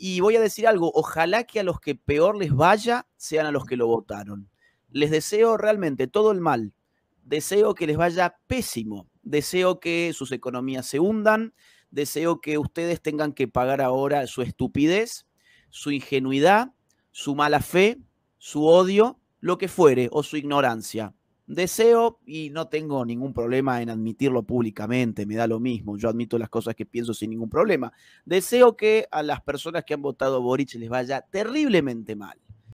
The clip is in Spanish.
Y voy a decir algo, ojalá que a los que peor les vaya sean a los que lo votaron. Les deseo realmente todo el mal. Deseo que les vaya pésimo. Deseo que sus economías se hundan. Deseo que ustedes tengan que pagar ahora su estupidez, su ingenuidad, su mala fe, su odio, lo que fuere, o su ignorancia deseo y no tengo ningún problema en admitirlo públicamente, me da lo mismo, yo admito las cosas que pienso sin ningún problema. Deseo que a las personas que han votado Boric les vaya terriblemente mal.